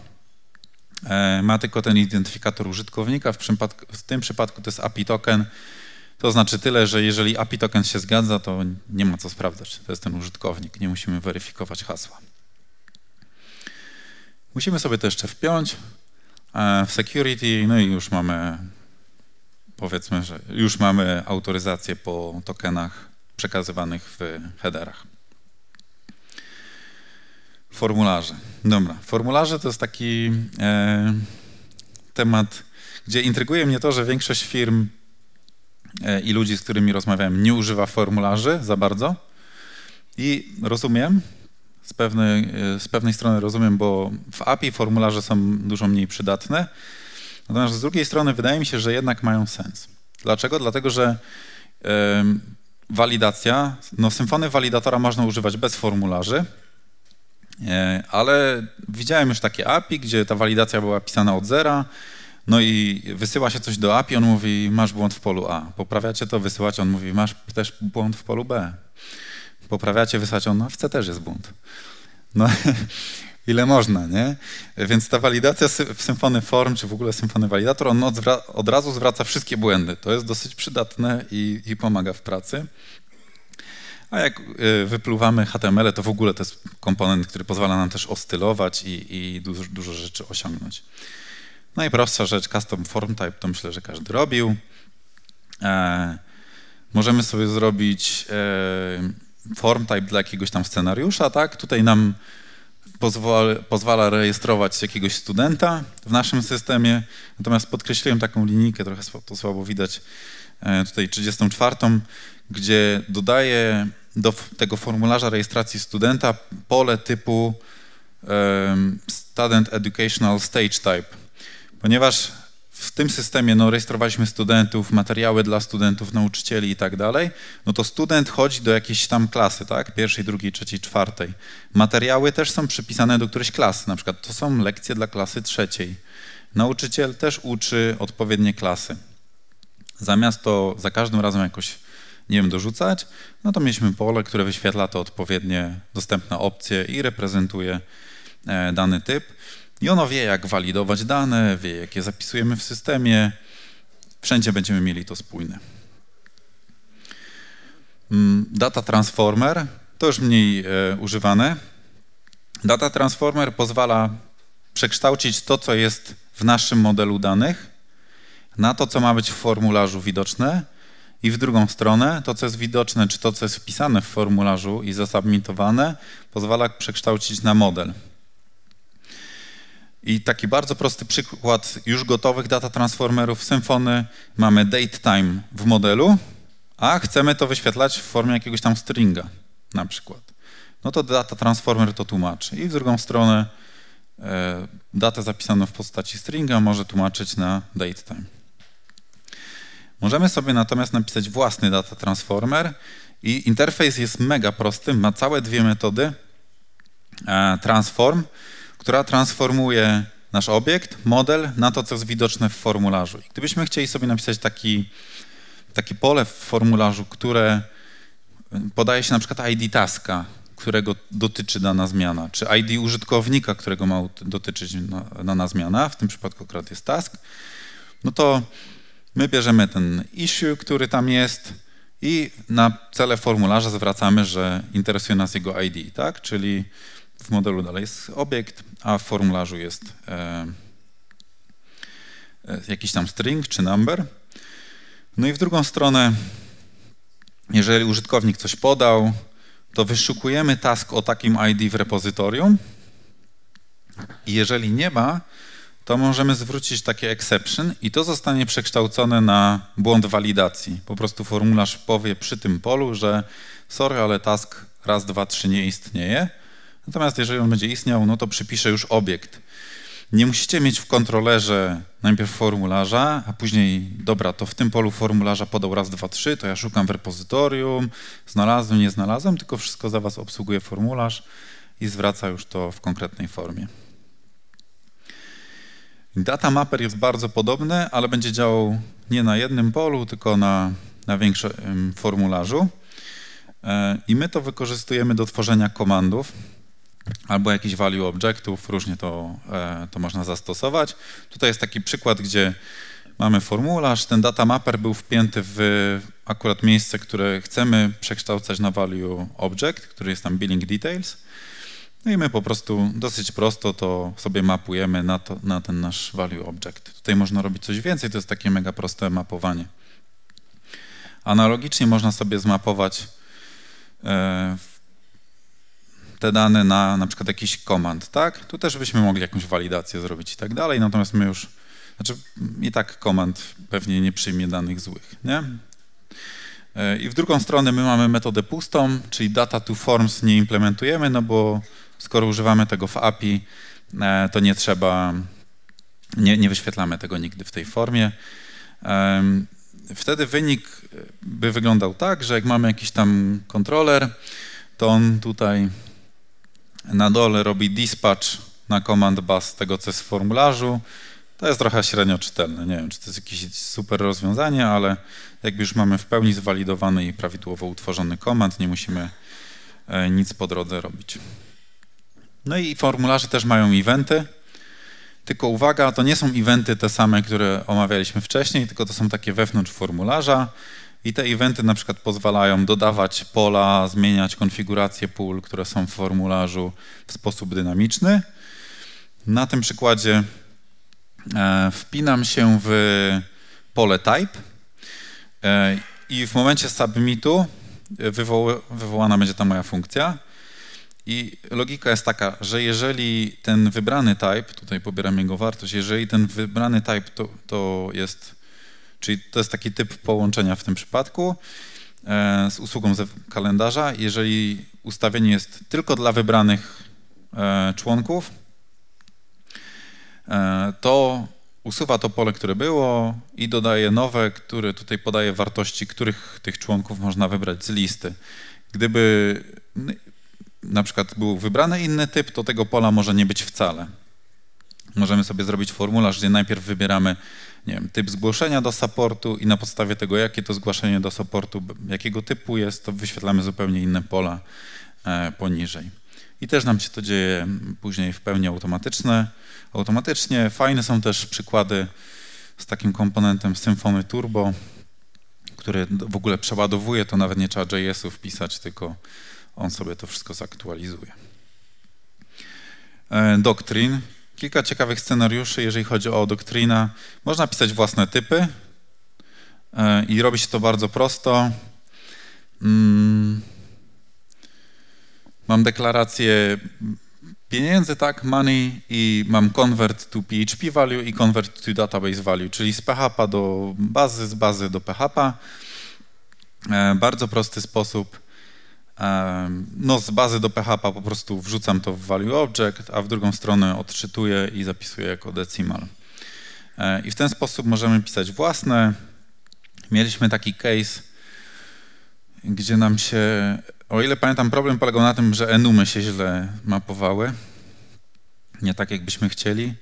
e, ma tylko ten identyfikator użytkownika. W, w, tym przypadku to jest API token. To znaczy tyle, że jeżeli API token się zgadza, to nie ma co sprawdzać. To jest ten użytkownik, nie musimy weryfikować hasła. Musimy sobie to jeszcze wpiąć e, w security, no i już mamy, powiedzmy, że już mamy autoryzację po tokenach przekazywanych w headerach. Formularze. Dobra, formularze to jest taki e, temat, gdzie intryguje mnie to, że większość firm e, i ludzi, z którymi rozmawiałem, nie używa formularzy za bardzo. I rozumiem, z pewnej, e, z pewnej strony rozumiem, bo w API formularze są dużo mniej przydatne. Natomiast z drugiej strony wydaje mi się, że jednak mają sens. Dlaczego? Dlatego, że walidacja, no symfony walidatora można używać bez formularzy, e, ale widziałem już takie API, gdzie ta walidacja była pisana od zera, no i wysyła się coś do API, on mówi masz błąd w polu A. Poprawiacie to, wysyłacie, on mówi masz też błąd w polu B poprawiacie, wysyłacie, no w C też jest bunt. No [laughs] ile można, nie? Więc ta walidacja w Symfony Form, czy w ogóle Symfony Validator, on od razu zwraca wszystkie błędy. To jest dosyć przydatne i, i pomaga w pracy. A jak y, wypluwamy HTML, to w ogóle to jest komponent, który pozwala nam też ostylować i, i dużo, dużo, rzeczy osiągnąć. Najprostsza no rzecz, custom form type, to myślę, że każdy robił. E, możemy sobie zrobić e, form type dla jakiegoś tam scenariusza, tak? Tutaj nam pozwala, pozwala rejestrować jakiegoś studenta w naszym systemie. Natomiast podkreśliłem taką linijkę, trochę to słabo widać, e, tutaj 34, gdzie dodaję do tego formularza rejestracji studenta pole typu um, Student Educational Stage Type, ponieważ w tym systemie no, rejestrowaliśmy studentów, materiały dla studentów, nauczycieli i tak dalej, no to student chodzi do jakiejś tam klasy, tak? Pierwszej, drugiej, trzeciej, czwartej. Materiały też są przypisane do którejś klasy, na przykład to są lekcje dla klasy trzeciej. Nauczyciel też uczy odpowiednie klasy. Zamiast to za każdym razem jakoś, nie wiem, dorzucać, no to mieliśmy pole, które wyświetla to odpowiednie dostępne opcje i reprezentuje e, dany typ. I ono wie, jak walidować dane, wie, jak je zapisujemy w systemie. Wszędzie będziemy mieli to spójne. Mm, data Transformer to już mniej e, używane. Data Transformer pozwala przekształcić to, co jest w naszym modelu danych, na to, co ma być w formularzu widoczne i w drugą stronę to, co jest widoczne, czy to, co jest wpisane w formularzu i zasubmitowane, pozwala przekształcić na model. I taki bardzo prosty przykład już gotowych data transformerów Symfony. Mamy datetime w modelu, a chcemy to wyświetlać w formie jakiegoś tam stringa na przykład. No to data transformer to tłumaczy. I w drugą stronę e, datę zapisaną w postaci stringa może tłumaczyć na datetime. Możemy sobie natomiast napisać własny data transformer i interfejs jest mega prosty, ma całe dwie metody e, transform, która transformuje nasz obiekt, model na to, co jest widoczne w formularzu. I gdybyśmy chcieli sobie napisać taki, takie pole w formularzu, które y, podaje się na przykład ID taska, którego dotyczy dana zmiana, czy ID użytkownika, którego ma dotyczyć dana zmiana, w tym przypadku akurat jest task, no to my bierzemy ten issue, który tam jest i na cele formularza zwracamy, że interesuje nas jego ID, tak? Czyli w modelu dalej jest obiekt, a w formularzu jest e, e, jakiś tam string czy number. No i w drugą stronę, jeżeli użytkownik coś podał, to wyszukujemy task o takim ID w repozytorium. I jeżeli nie ma, to możemy zwrócić takie exception i to zostanie przekształcone na błąd walidacji. Po prostu formularz powie przy tym polu, że sorry, ale task raz, dwa, trzy nie istnieje. Natomiast jeżeli on będzie istniał, no to przypiszę już obiekt. Nie musicie mieć w kontrolerze najpierw formularza, a później, dobra, to w tym polu formularza podał raz, dwa, trzy, to ja szukam w repozytorium, znalazłem, nie znalazłem, tylko wszystko za was obsługuje formularz i zwraca już to w konkretnej formie. Data mapper jest bardzo podobny, ale będzie działał nie na jednym polu, tylko na, na większym formularzu. E, I my to wykorzystujemy do tworzenia komandów albo jakiś value objectów, różnie to, e, to można zastosować. Tutaj jest taki przykład, gdzie mamy formularz, ten data mapper był wpięty w akurat miejsce, które chcemy przekształcać na value object, który jest tam billing details. No i my po prostu dosyć prosto to sobie mapujemy na, to, na ten nasz value object. Tutaj można robić coś więcej, to jest takie mega proste mapowanie. Analogicznie można sobie zmapować e, te dane na na przykład jakiś komand, tak? Tu też byśmy mogli jakąś walidację zrobić i tak dalej, natomiast my już, znaczy i tak komand pewnie nie przyjmie danych złych, nie? E, I w drugą stronę my mamy metodę pustą, czyli data to forms nie implementujemy, no bo skoro używamy tego w API, e, to nie trzeba, nie, nie wyświetlamy tego nigdy w tej formie. Wtedy wynik by wyglądał tak, że jak mamy jakiś tam kontroler, to on tutaj na dole robi dispatch na command bus tego, co jest w formularzu. To jest trochę średnio czytelne. Nie wiem, czy to jest jakieś super rozwiązanie, ale jakby już mamy w pełni zwalidowany i prawidłowo utworzony komand, nie musimy e, nic po drodze robić. No i formularze też mają eventy. Tylko uwaga, to nie są eventy te same, które omawialiśmy wcześniej, tylko to są takie wewnątrz formularza. I te eventy na przykład pozwalają dodawać pola, zmieniać konfiguracje pól, które są w formularzu w sposób dynamiczny. Na tym przykładzie e, wpinam się w pole type e, i w momencie submitu e, wywołana będzie ta moja funkcja. I logika jest taka, że jeżeli ten wybrany type, tutaj pobieram jego wartość, jeżeli ten wybrany type to, to jest Czyli to jest taki typ połączenia w tym przypadku e, z usługą z kalendarza. Jeżeli ustawienie jest tylko dla wybranych e, członków, e, to usuwa to pole, które było i dodaje nowe, które tutaj podaje wartości, których tych członków można wybrać z listy. Gdyby na przykład był wybrany inny typ, to tego pola może nie być wcale. Możemy sobie zrobić formularz, gdzie najpierw wybieramy nie wiem, typ zgłoszenia do supportu i na podstawie tego, jakie to zgłoszenie do supportu, jakiego typu jest, to wyświetlamy zupełnie inne pola e, poniżej. I też nam się to dzieje później w pełni automatyczne, automatycznie. Fajne są też przykłady z takim komponentem Symfony Turbo, który w ogóle przeładowuje, to nawet nie trzeba JS-u wpisać, tylko on sobie to wszystko zaktualizuje. E, Doctrine Kilka ciekawych scenariuszy, jeżeli chodzi o doktrynę. Można pisać własne typy e, i robi się to bardzo prosto. Mm. Mam deklarację pieniędzy, tak, money i mam convert to PHP value i convert to database value, czyli z PHP do bazy, z bazy do PHP. E, bardzo prosty sposób. No z bazy do PHP po prostu wrzucam to w value object, a w drugą stronę odczytuję i zapisuję jako decimal. E, I w ten sposób możemy pisać własne. Mieliśmy taki case, gdzie nam się, o ile pamiętam, problem polegał na tym, że enumy się źle mapowały, nie tak jakbyśmy chcieli,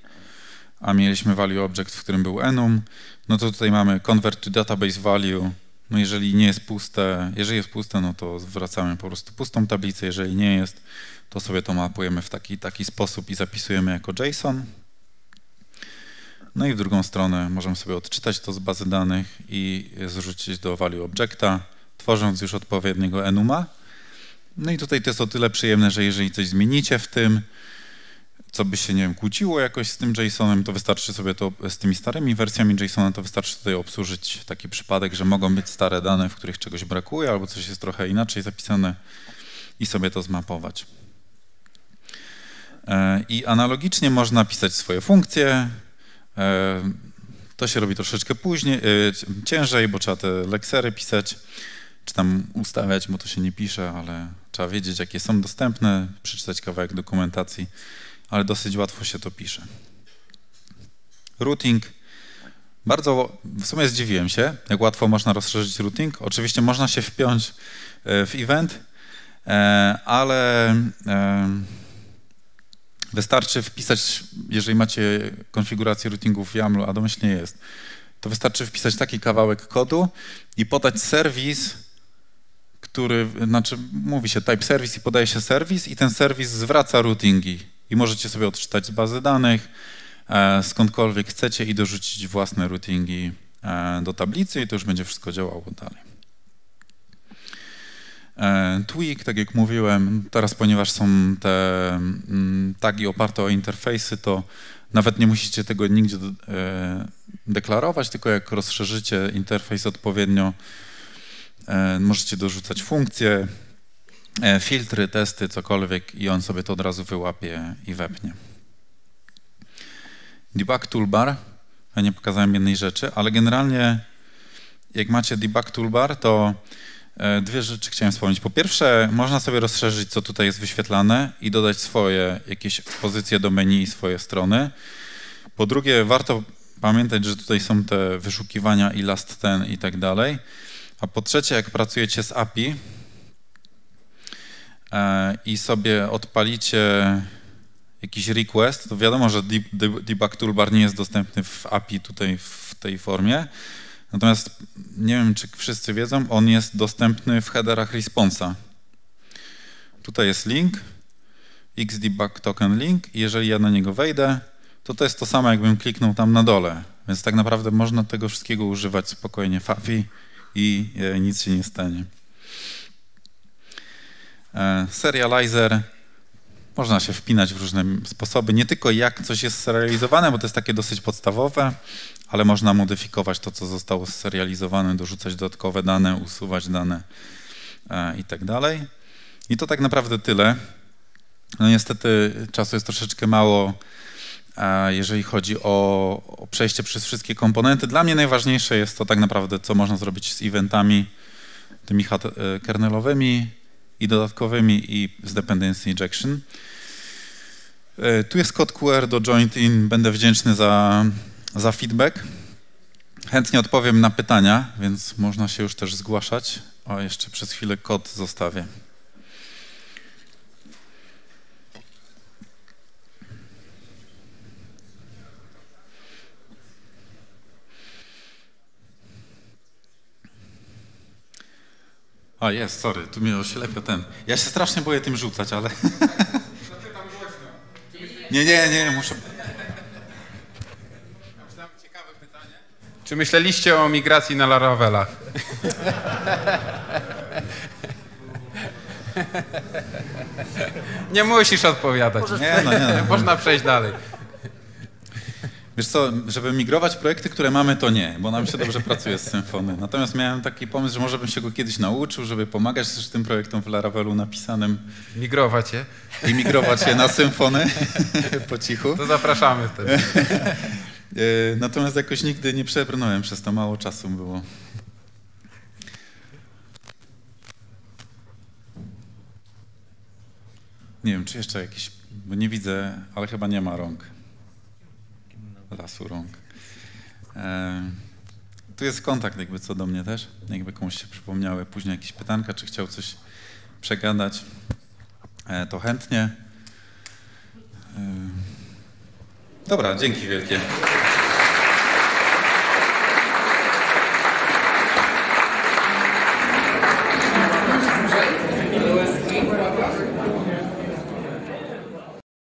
a mieliśmy value object, w którym był enum. No to tutaj mamy convert to database value, no jeżeli nie jest puste, jeżeli jest puste, no to zwracamy po prostu pustą tablicę, jeżeli nie jest, to sobie to mapujemy w taki, taki sposób i zapisujemy jako JSON. No i w drugą stronę możemy sobie odczytać to z bazy danych i zrzucić do value objecta, tworząc już odpowiedniego enuma. No i tutaj to jest o tyle przyjemne, że jeżeli coś zmienicie w tym, co by się, nie wiem, kłóciło jakoś z tym JSONem, to wystarczy sobie to, z tymi starymi wersjami JSONa, to wystarczy tutaj obsłużyć taki przypadek, że mogą być stare dane, w których czegoś brakuje albo coś jest trochę inaczej zapisane i sobie to zmapować. E, I analogicznie można pisać swoje funkcje. E, to się robi troszeczkę później, e, ciężej, bo trzeba te leksery pisać, czy tam ustawiać, bo to się nie pisze, ale trzeba wiedzieć, jakie są dostępne, przeczytać kawałek dokumentacji ale dosyć łatwo się to pisze. Routing. Bardzo, w sumie zdziwiłem się, jak łatwo można rozszerzyć routing. Oczywiście można się wpiąć e, w event, e, ale e, wystarczy wpisać, jeżeli macie konfigurację routingu w YAML-u, a domyślnie jest, to wystarczy wpisać taki kawałek kodu i podać serwis, który, znaczy mówi się type service i podaje się serwis i ten serwis zwraca routingi i możecie sobie odczytać z bazy danych, e, skądkolwiek chcecie i dorzucić własne routingi e, do tablicy i to już będzie wszystko działało dalej. E, tweak, tak jak mówiłem, teraz ponieważ są te mm, tagi oparte o interfejsy, to nawet nie musicie tego nigdzie deklarować, tylko jak rozszerzycie interfejs odpowiednio, możecie dorzucać funkcje, E, filtry, testy, cokolwiek i on sobie to od razu wyłapie i wepnie. Debug toolbar. Ja nie pokazałem jednej rzeczy, ale generalnie jak macie debug toolbar, to e, dwie rzeczy chciałem wspomnieć. Po pierwsze, można sobie rozszerzyć, co tutaj jest wyświetlane i dodać swoje jakieś pozycje do menu i swoje strony. Po drugie, warto pamiętać, że tutaj są te wyszukiwania i last ten i tak dalej. A po trzecie, jak pracujecie z API, E, i sobie odpalicie jakiś request, to wiadomo, że debug toolbar nie jest dostępny w API tutaj w tej formie. Natomiast nie wiem, czy wszyscy wiedzą, on jest dostępny w headerach responsa. Tutaj jest link, xdebug token link i jeżeli ja na niego wejdę, to to jest to samo, jakbym kliknął tam na dole. Więc tak naprawdę można tego wszystkiego używać spokojnie w API i e, nic się nie stanie. E, serializer. Można się wpinać w różne sposoby, nie tylko jak coś jest serializowane, bo to jest takie dosyć podstawowe, ale można modyfikować to, co zostało serializowane, dorzucać dodatkowe dane, usuwać dane e, i tak dalej. I to tak naprawdę tyle. No niestety czasu jest troszeczkę mało, e, jeżeli chodzi o, o, przejście przez wszystkie komponenty. Dla mnie najważniejsze jest to tak naprawdę, co można zrobić z eventami tymi kernelowymi, i dodatkowymi i z dependency injection. E, tu jest kod QR do joint in. Będę wdzięczny za, za feedback. Chętnie odpowiem na pytania, więc można się już też zgłaszać. O, jeszcze przez chwilę kod zostawię. A jest, sorry, tu mnie oślepia ten. Ja się strasznie boję tym rzucać, ale... [laughs] Nie, nie, nie, muszę... Czy myśleliście o migracji na Laravelach? [laughs] Nie musisz odpowiadać. Nie, no, nie, no. Można przejść dalej. Wiesz co, żeby migrować projekty, które mamy, to nie, bo nam się dobrze pracuje z [laughs] Symfony. Natomiast miałem taki pomysł, że może bym się go kiedyś nauczył, żeby pomagać też tym projektom w Laravelu napisanym. Migrować je? I migrować je na [laughs] Symfony [laughs] po cichu. To zapraszamy wtedy. E, natomiast jakoś nigdy nie przebrnąłem przez to, mało czasu było. Nie wiem, czy jeszcze jakiś, bo nie widzę, ale chyba nie ma rąk lasu rąk. E, tu jest kontakt jakby co do mnie też, jakby komuś się przypomniały później jakieś pytanka, czy chciał coś przegadać, e, to chętnie. E, dobra, dzięki wielkie.